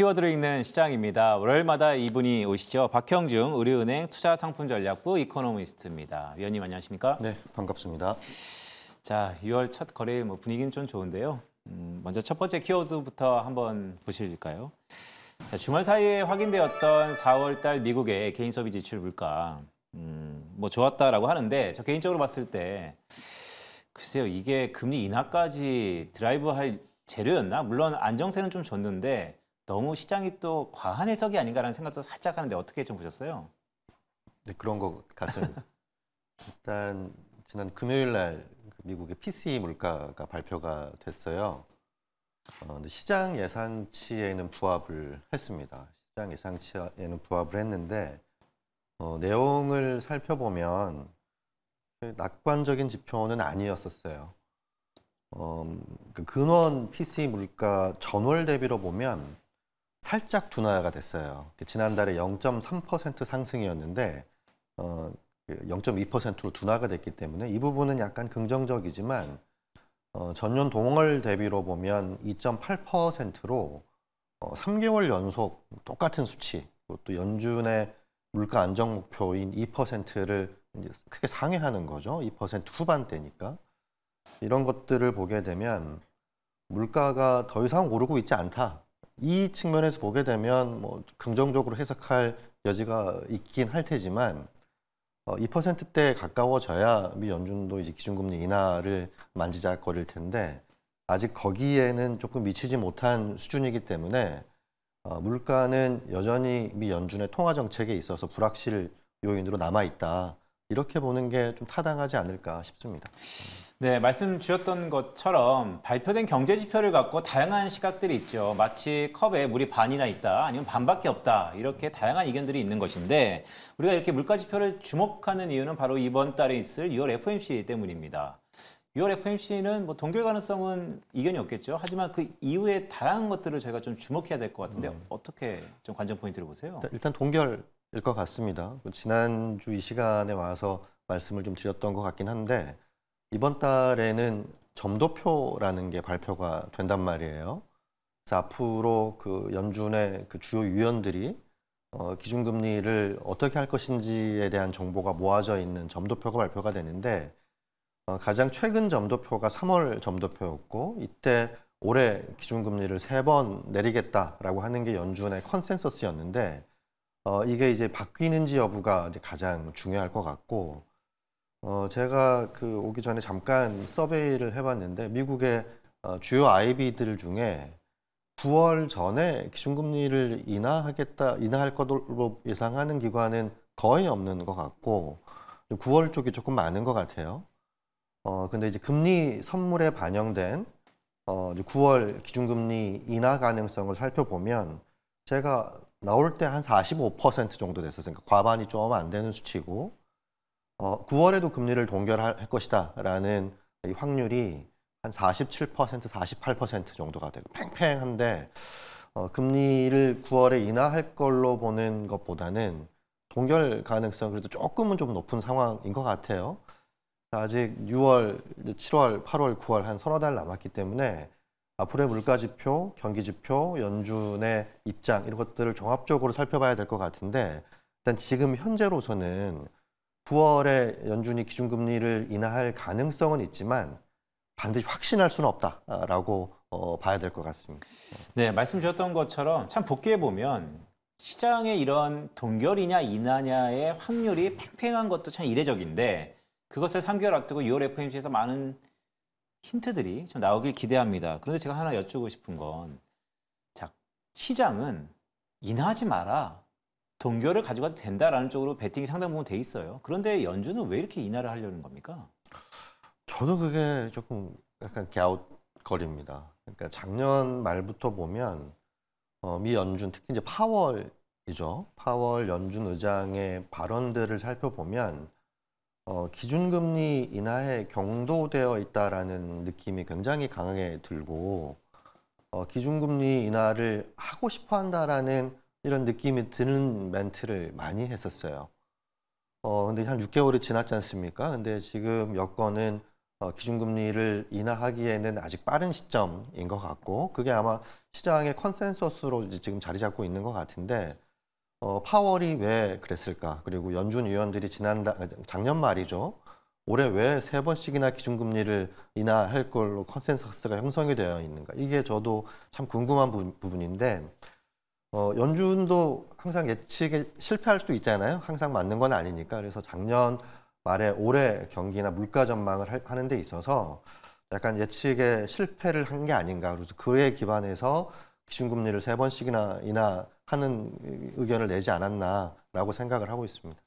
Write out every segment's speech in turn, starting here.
키워드로 읽는 시장입니다. 월요일마다 이분이 오시죠. 박형중 의료은행 투자상품전략부 이코노미스트입니다. 위원님 안녕하십니까? 네, 반갑습니다. 자, 6월 첫거래뭐 분위기는 좀 좋은데요. 음, 먼저 첫 번째 키워드부터 한번 보실까요? 자, 주말 사이에 확인되었던 4월 달 미국의 개인 소비 지출 물가 음, 뭐 좋았다라고 하는데 저 개인적으로 봤을 때 글쎄요 이게 금리 인하까지 드라이브할 재료였나? 물론 안정세는 좀 줬는데 너무 시장이 또 과한 해석이 아닌가라는 생각도 살짝 하는데 어떻게 좀 보셨어요? 네, 그런 것 같습니다. 일단 지난 금요일 날 그 미국의 PCE 물가가 발표가 됐어요. 어, 시장 예상치에는 부합을 했습니다. 시장 예상치에는 부합을 했는데 어, 내용을 살펴보면 그 낙관적인 지표는 아니었었어요. 어, 그 근원 PC 물가 전월 대비로 보면 살짝 둔화가 됐어요. 지난달에 0.3% 상승이었는데 0.2%로 어, 그 둔화가 됐기 때문에 이 부분은 약간 긍정적이지만 어, 전년 동월 대비로 보면 2.8%로 3개월 어, 연속 똑같은 수치 또 연준의 물가 안정 목표인 2%를 크게 상회하는 거죠. 2% 후반대니까 이런 것들을 보게 되면 물가가 더 이상 오르고 있지 않다. 이 측면에서 보게 되면 뭐 긍정적으로 해석할 여지가 있긴 할 테지만 어, 2%대에 가까워져야 미 연준도 이제 기준금리 인하를 만지작거릴 텐데 아직 거기에는 조금 미치지 못한 수준이기 때문에 어, 물가는 여전히 미 연준의 통화 정책에 있어서 불확실 요인으로 남아 있다 이렇게 보는 게 좀 타당하지 않을까 싶습니다. 네, 말씀 주셨던 것처럼 발표된 경제 지표를 갖고 다양한 시각들이 있죠. 마치 컵에 물이 반이나 있다, 아니면 반밖에 없다. 이렇게 다양한 의견들이 있는 것인데 우리가 이렇게 물가 지표를 주목하는 이유는 바로 이번 달에 있을 6월 FOMC 때문입니다. 6월 FOMC는 뭐 동결 가능성은 이견이 없겠죠. 하지만 그 이후에 다양한 것들을 저희가 좀 주목해야 될 것 같은데 음. 어떻게 좀 관전 포인트를 보세요? 일단 동결일 것 같습니다. 지난주 이 시간에 와서 말씀을 좀 드렸던 것 같긴 한데 이번 달에는 점도표라는 게 발표가 된단 말이에요. 그래서 앞으로 그 연준의 그 주요 위원들이 어, 기준금리를 어떻게 할 것인지에 대한 정보가 모아져 있는 점도표가 발표가 되는데 어, 가장 최근 점도표가 3월 점도표였고 이때 올해 기준금리를 세 번 내리겠다라고 하는 게 연준의 컨센서스였는데 어, 이게 이제 바뀌는지 여부가 이제 가장 중요할 것 같고 어, 제가 그 오기 전에 잠깐 서베이를 해봤는데 미국의 어, 주요 IB들 중에 9월 전에 기준금리를 인하하겠다, 인하할 것으로 예상하는 기관은 거의 없는 것 같고 9월 쪽이 조금 많은 것 같아요. 어, 근데 이제 금리 선물에 반영된 어, 9월 기준금리 인하 가능성을 살펴보면 제가 나올 때 한 45% 정도 됐었으니까 과반이 좀 안 되는 수치고 어, 9월에도 금리를 동결할 것이다 라는 이 확률이 한 47%, 48% 정도가 되고 팽팽한데 어, 금리를 9월에 인하할 걸로 보는 것보다는 동결 가능성 그래도 조금은 좀 높은 상황인 것 같아요. 아직 6월, 7월, 8월, 9월 한 서너 달 남았기 때문에 앞으로의 물가 지표, 경기 지표, 연준의 입장 이런 것들을 종합적으로 살펴봐야 될 것 같은데 일단 지금 현재로서는 9월에 연준이 기준금리를 인하할 가능성은 있지만 반드시 확신할 수는 없다라고 어, 봐야 될 것 같습니다. 네, 말씀 주셨던 것처럼 참 복귀해 보면 시장의 이런 동결이냐 인하냐의 확률이 팽팽한 것도 참 이례적인데 그것을 3개월 앞두고 6월 f m c 에서 많은 힌트들이 좀 나오길 기대합니다. 그런데 제가 하나 여쭈고 싶은 건 자, 시장은 인하지 마라. 동결을 가져가도 된다라는 쪽으로 배팅이 상당 부분 돼 있어요. 그런데 연준은 왜 이렇게 인하를 하려는 겁니까? 저도 그게 조금 약간 갸웃거립니다. 그러니까 작년 말부터 보면 어, 미 연준 특히 이제 파월이죠. 파월 연준 의장의 발언들을 살펴보면 어, 기준금리 인하에 경도되어 있다라는 느낌이 굉장히 강하게 들고 어, 기준금리 인하를 하고 싶어 한다라는 이런 느낌이 드는 멘트를 많이 했었어요. 어, 근데 한 6개월이 지났지 않습니까? 근데 지금 여건은 어, 기준금리를 인하하기에는 아직 빠른 시점인 것 같고, 그게 아마 시장의 컨센서스로 지금 자리 잡고 있는 것 같은데, 어, 파월이 왜 그랬을까? 그리고 연준 위원들이 지난 작년 말이죠. 올해 왜 세 번씩이나 기준금리를 인하할 걸로 컨센서스가 형성이 되어 있는가? 이게 저도 참 궁금한 부, 분인데 어, 연준도 항상 예측에 실패할 수도 있잖아요. 항상 맞는 건 아니니까. 그래서 작년 말에 올해 경기나 물가 전망을 하는 데 있어서 약간 예측에 실패를 한 게 아닌가. 그래서 그에 기반해서 기준금리를 세 번씩이나 이나 하는 의견을 내지 않았나라고 생각을 하고 있습니다.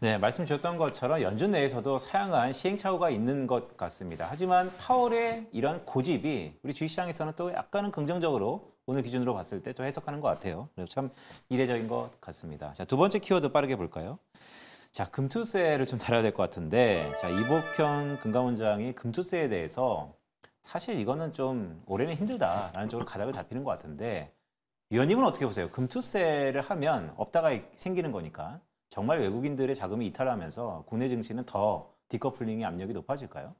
네, 말씀 주셨던 것처럼 연준 내에서도 사양한 시행착오가 있는 것 같습니다. 하지만 파월의 이런 고집이 우리 주식시장에서는 또 약간은 긍정적으로 오늘 기준으로 봤을 때좀 해석하는 것 같아요. 참 이례적인 것 같습니다. 자, 두 번째 키워드 빠르게 볼까요? 자, 금투세를 좀 다뤄야 될 것 같은데, 자, 이복현 금감원장이 금투세에 대해서 사실 이거는 좀 올해는 힘들다라는 쪽으로 가닥을 잡히는 것 같은데, 위원님은 어떻게 보세요? 금투세를 하면 없다가 생기는 거니까 정말 외국인들의 자금이 이탈하면서 국내 증시는 더 디커플링의 압력이 높아질까요?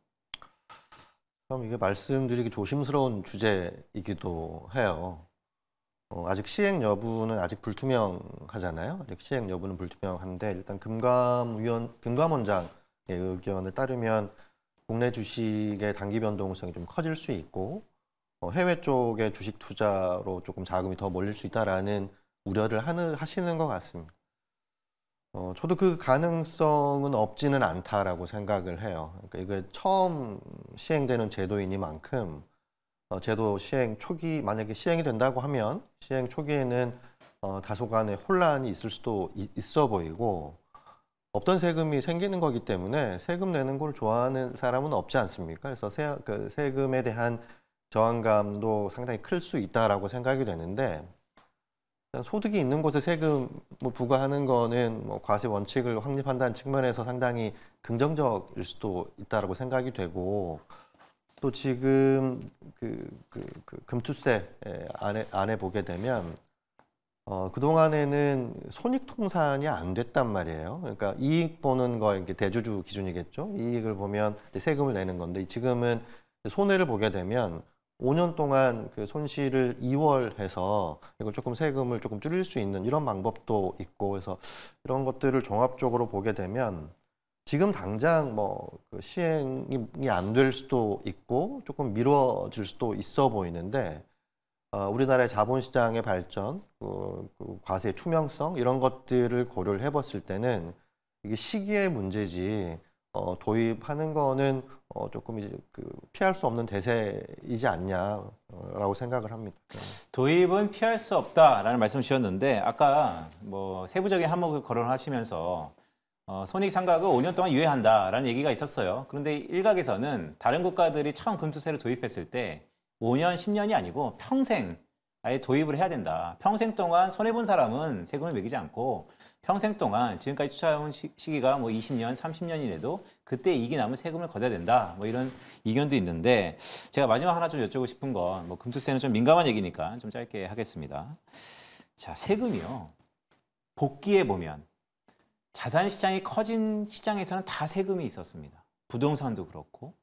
그럼 이게 말씀드리기 조심스러운 주제이기도 해요. 어, 아직 시행 여부는 아직 불투명하잖아요. 아직 시행 여부는 불투명한데 일단 금감위원 금감원장의 의견에 따르면 국내 주식의 단기 변동성이 좀 커질 수 있고 어, 해외 쪽의 주식 투자로 조금 자금이 더 몰릴 수 있다라는 우려를 하는, 하시는 것 같습니다. 어, 저도 그 가능성은 없지는 않다라고 생각을 해요. 그러니까 이게 처음 시행되는 제도이니만큼 어, 제도 시행 초기 만약에 시행이 된다고 하면 시행 초기에는 어, 다소간의 혼란이 있을 수도 이, 있어 보이고 없던 세금이 생기는 거기 때문에 세금 내는 걸 좋아하는 사람은 없지 않습니까? 그래서 세, 그 세금에 대한 저항감도 상당히 클 수 있다라고 생각이 되는데 소득이 있는 곳에 세금 뭐 부과하는 거는 뭐 과세 원칙을 확립한다는 측면에서 상당히 긍정적일 수도 있다라고 생각이 되고 또 지금 그, 그, 그 금투세 예, 안에 안에 보게 되면 어, 그동안에는 손익 통산이 안 됐단 말이에요. 그러니까 이익 보는 거 이게 대주주 기준이겠죠. 이익을 보면 세금을 내는 건데 지금은 손해를 보게 되면 5년 동안 그 손실을 이월해서 이걸 조금 세금을 조금 줄일 수 있는 이런 방법도 있고 해서 이런 것들을 종합적으로 보게 되면 지금 당장 뭐 그 시행이 안 될 수도 있고 조금 미뤄질 수도 있어 보이는데 어, 우리나라의 자본시장의 발전, 그, 그과세 투명성 이런 것들을 고려를 해봤을 때는 이게 시기의 문제지 어, 도입하는 거는 어, 조금 이제 그 피할 수 없는 대세이지 않냐라고 어, 생각을 합니다. 네. 도입은 피할 수 없다라는 말씀 을 주셨는데 아까 뭐 세부적인 항목을 거론하시면서 어, 손익상각을 5년 동안 유예한다라는 얘기가 있었어요. 그런데 일각에서는 다른 국가들이 처음 금수세를 도입했을 때 5년, 10년이 아니고 평생 아예 도입을 해야 된다. 평생 동안 손해본 사람은 세금을 매기지 않고 평생 동안 지금까지 투자해온 시기가 뭐 20년, 30년이라도 그때 이익이 남은 세금을 걷어야 된다. 뭐 이런 의견도 있는데 제가 마지막 하나 좀 여쭤보고 싶은 건 뭐 금투세는 좀 민감한 얘기니까 좀 짧게 하겠습니다. 자, 세금이요. 복귀해 보면 자산 시장이 커진 시장에서는 다 세금이 있었습니다. 부동산도 그렇고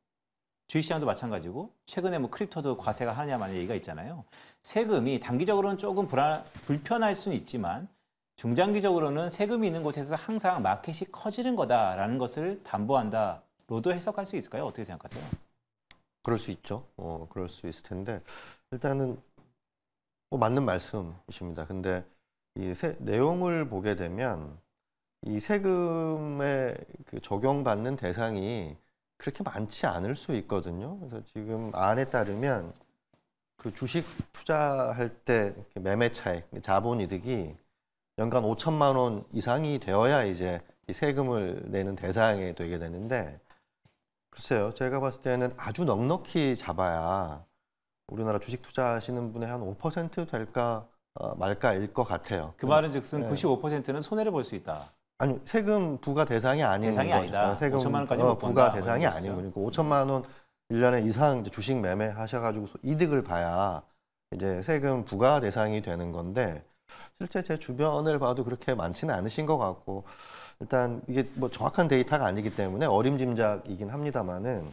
주식시장도 마찬가지고 최근에 뭐 크립토도 과세가 하느냐 마냐 얘기가 있잖아요. 세금이 단기적으로는 조금 불안, 불편할 수는 있지만 중장기적으로는 세금이 있는 곳에서 항상 마켓이 커지는 거다라는 것을 담보한다로도 해석할 수 있을까요? 어떻게 생각하세요? 그럴 수 있죠. 어, 그럴 수 있을 텐데 일단은 뭐 맞는 말씀이십니다. 근데 이 세, 내용을 보게 되면 이 세금에 그 적용받는 대상이 그렇게 많지 않을 수 있거든요. 그래서 지금 안에 따르면 그 주식 투자할 때 매매 차익, 자본 이득이 연간 5천만 원 이상이 되어야 이제 이 세금을 내는 대상이 되게 되는데 글쎄요 제가 봤을 때는 아주 넉넉히 잡아야 우리나라 주식 투자하시는 분의 한5% 될까 어, 말까일 것 같아요. 그 말은 음, 즉슨 네. 95%는 손해를 볼 수 있다. 아니 세금 부과 대상이 아닌 대상이 아니다. 어, 세금 5천만 원까지 어, 부과 대상이 뭐 아닌 거니까 5천만 원 1년에 이상 주식 매매 하셔가지고 이득을 봐야 이제 세금 부과 대상이 되는 건데 실제 제 주변을 봐도 그렇게 많지는 않으신 것 같고 일단 이게 뭐 정확한 데이터가 아니기 때문에 어림짐작이긴 합니다만은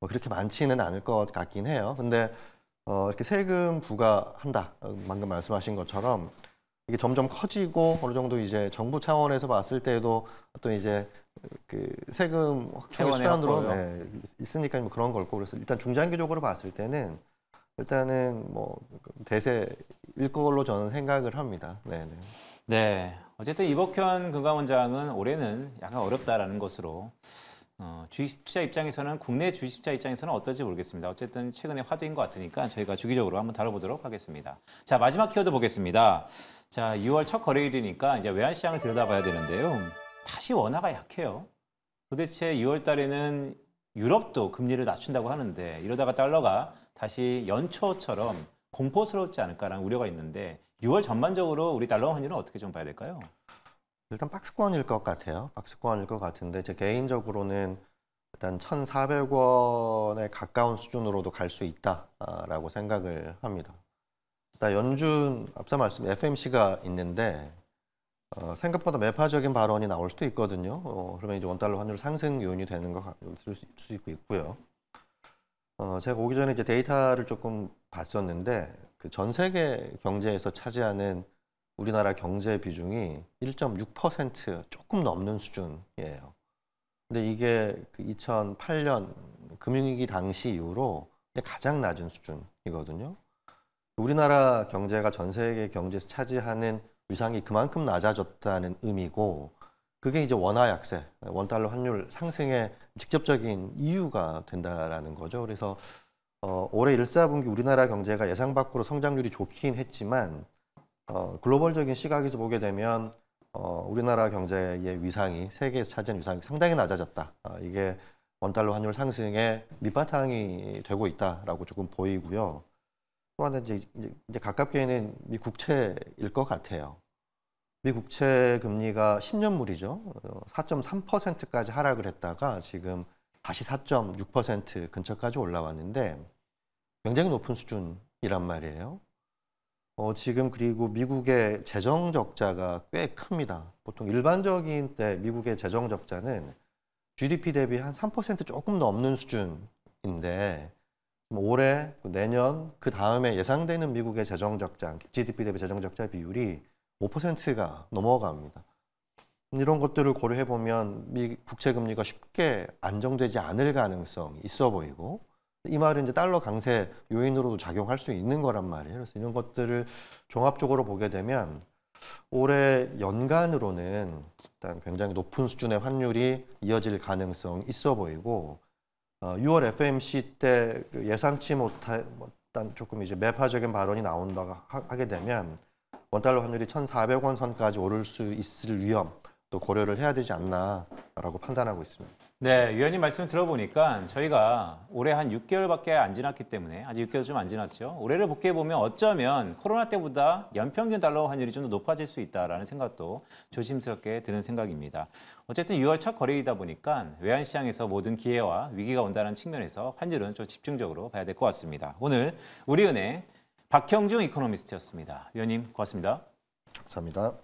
뭐 그렇게 많지는 않을 것 같긴 해요. 근데 어 이렇게 세금 부과한다 어, 방금 말씀하신 것처럼 이게 점점 커지고 어느 정도 이제 정부 차원에서 봤을 때도 어떤 이제 그 세금 확충의 수단으로 네, 있으니까 뭐 그런 걸고 그래서 일단 중장기적으로 봤을 때는 일단은 뭐 대세 일 걸로 저는 생각을 합니다. 네네. 네. 네. 어쨌든 이복현 금감원장은 올해는 약간 어렵다라는 것으로 어, 주식 투자 입장에서는 국내 주식 투자 입장에서는 어떨지 모르겠습니다. 어쨌든 최근에 화두인 것 같으니까 저희가 주기적으로 한번 다뤄보도록 하겠습니다. 자 마지막 키워드 보겠습니다. 자 6월 첫 거래일이니까 이제 외환 시장을 들여다봐야 되는데요. 다시 원화가 약해요. 도대체 6월 달에는 유럽도 금리를 낮춘다고 하는데 이러다가 달러가 다시 연초처럼 공포스럽지 않을까라는 우려가 있는데 6월 전반적으로 우리 달러 환율은 어떻게 좀 봐야 될까요? 일단 박스권일 것 같아요. 박스권일 것 같은데 제 개인적으로는 일단 1,400원에 가까운 수준으로도 갈 수 있다라고 생각을 합니다. 일단 연준 앞서 말씀 FMC가 있는데 어, 생각보다 매파적인 발언이 나올 수도 있거든요. 어, 그러면 이제 원달러 환율 상승 요인이 되는 거 있을 수 있고 있고요. 어, 제가 오기 전에 이제 데이터를 조금 봤었는데 그 전 세계 경제에서 차지하는 우리나라 경제 비중이 1.6% 조금 넘는 수준이에요. 근데 이게 그 2008년 금융위기 당시 이후로 가장 낮은 수준이거든요. 우리나라 경제가 전 세계 경제에서 차지하는 위상이 그만큼 낮아졌다는 의미고 그게 이제 원화 약세, 원달러 환율 상승의 직접적인 이유가 된다라는 거죠. 그래서 어, 올해 1, 4분기 우리나라 경제가 예상 밖으로 성장률이 좋긴 했지만 어, 글로벌적인 시각에서 보게 되면 어, 우리나라 경제의 위상이 세계에서 차지한 위상이 상당히 낮아졌다. 어, 이게 원달러 환율 상승의 밑바탕이 되고 있다라고 조금 보이고요. 또 하나 이제, 이제, 가깝게 는미 국채일 것 같아요. 미 국채 금리가 10년물이죠. 4.3%까지 어, 하락을 했다가 지금 다시 4.6% 근처까지 올라왔는데 굉장히 높은 수준이란 말이에요. 어, 지금 그리고 미국의 재정 적자가 꽤 큽니다. 보통 일반적인 때 미국의 재정 적자는 GDP 대비 한 3% 조금 넘는 수준인데 뭐 올해, 내년, 그 다음에 예상되는 미국의 재정 적자, GDP 대비 재정 적자 비율이 5%가 넘어갑니다. 이런 것들을 고려해 보면 미 국채 금리가 쉽게 안정되지 않을 가능성이 있어 보이고 이 말은 이제 달러 강세 요인으로도 작용할 수 있는 거란 말이에요. 그래서 이런 것들을 종합적으로 보게 되면 올해 연간으로는 일단 굉장히 높은 수준의 환율이 이어질 가능성 있어 보이고 6월 어, FMC 때 그 예상치 못한 조금 이제 매파적인 발언이 나온다고 하게 되면 원달러 환율이 1,400원 선까지 오를 수 있을 위험 또 고려를 해야 되지 않나라고 판단하고 있습니다. 네, 위원님 말씀 들어보니까 저희가 올해 한 6개월밖에 안 지났기 때문에 아직 6개월 좀 안 지났죠. 올해를 복귀해 보면 어쩌면 코로나 때보다 연평균 달러 환율이 좀 더 높아질 수 있다라는 생각도 조심스럽게 드는 생각입니다. 어쨌든 6월 첫 거래이다 보니까 외환 시장에서 모든 기회와 위기가 온다는 측면에서 환율은 좀 집중적으로 봐야 될 것 같습니다. 오늘 우리은행 박형중 이코노미스트였습니다. 위원님 고맙습니다. 감사합니다.